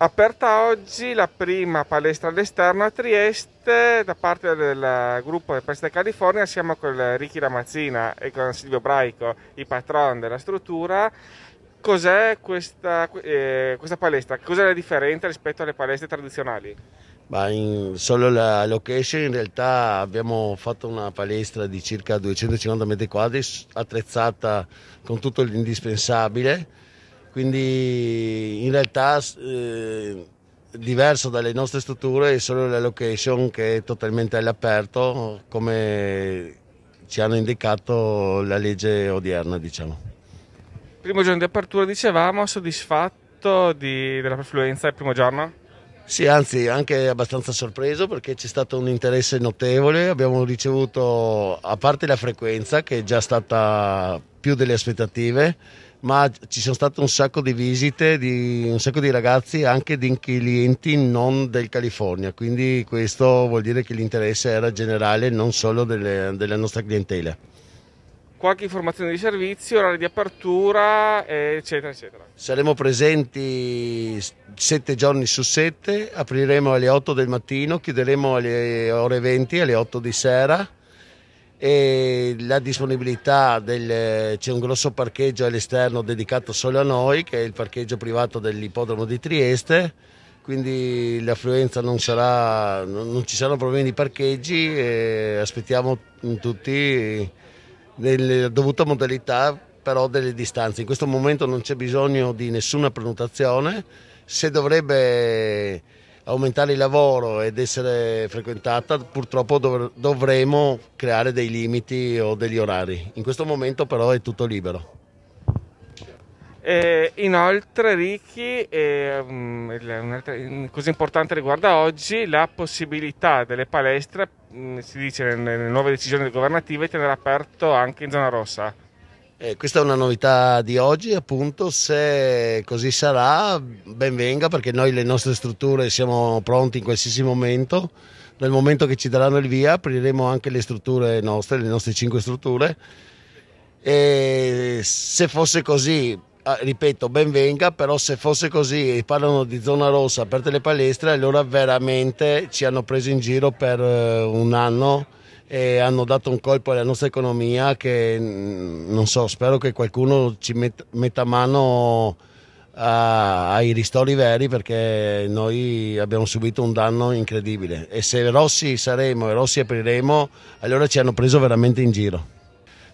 Aperta oggi la prima palestra all'esterno a Trieste da parte del gruppo del Peste California, siamo con Ricky Ramazzina e con Silvio Braico, i patron della struttura. Cos'è questa, eh, questa palestra? Cos'è la differenza rispetto alle palestre tradizionali? Bah, in solo la location in realtà abbiamo fatto una palestra di circa 250 metri quadri attrezzata con tutto l'indispensabile quindi in realtà eh, diverso dalle nostre strutture è solo la location che è totalmente all'aperto come ci hanno indicato la legge odierna diciamo. Primo giorno di apertura dicevamo, soddisfatto di, della perfluenza del primo giorno? Sì, anzi, anche abbastanza sorpreso perché c'è stato un interesse notevole. Abbiamo ricevuto, a parte la frequenza, che è già stata più delle aspettative, ma ci sono state un sacco di visite, di, un sacco di ragazzi, anche di clienti non del California. Quindi questo vuol dire che l'interesse era generale, non solo delle, della nostra clientela qualche informazione di servizio, orari di apertura, eh, eccetera, eccetera. Saremo presenti sette giorni su sette, apriremo alle 8 del mattino, chiuderemo alle ore 20, alle 8 di sera e la disponibilità del, c'è un grosso parcheggio all'esterno dedicato solo a noi che è il parcheggio privato dell'ippodromo di Trieste quindi l'affluenza non sarà non ci saranno problemi di parcheggi e aspettiamo tutti nella dovuta modalità però delle distanze. In questo momento non c'è bisogno di nessuna prenotazione, se dovrebbe aumentare il lavoro ed essere frequentata, purtroppo dov- dovremo creare dei limiti o degli orari. In questo momento però è tutto libero. E inoltre, Ricky, eh, um, cosa importante riguarda oggi la possibilità delle palestre, mm, si dice nelle, nuove decisioni governative, di tenere aperto anche in zona rossa. Eh, questa è una novità di oggi, appunto, se così sarà, ben venga perché noi le nostre strutture siamo pronti in qualsiasi momento. nel momento che ci daranno il via, apriremo anche le strutture nostre, le nostre cinque strutture. E se fosse così, Ah, ripeto, ben venga, però se fosse così e parlano di zona rossa aperte le palestre, allora veramente ci hanno preso in giro per eh, un anno e hanno dato un colpo alla nostra economia che mm, non so, spero che qualcuno ci metta mano a- ai ristori veri perché noi abbiamo subito un danno incredibile e se Rossi saremo e Rossi apriremo allora ci hanno preso veramente in giro.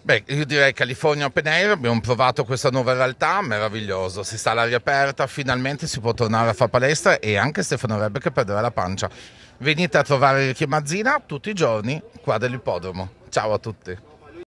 Beh, io direi California Open Air, abbiamo provato questa nuova realtà, meraviglioso, si sta all'aria aperta, finalmente si può tornare a fare palestra e anche Stefano Rebbe che perderà la pancia. Venite a trovare Ricky Mazzina tutti i giorni qua dell'ippodromo. Ciao a tutti.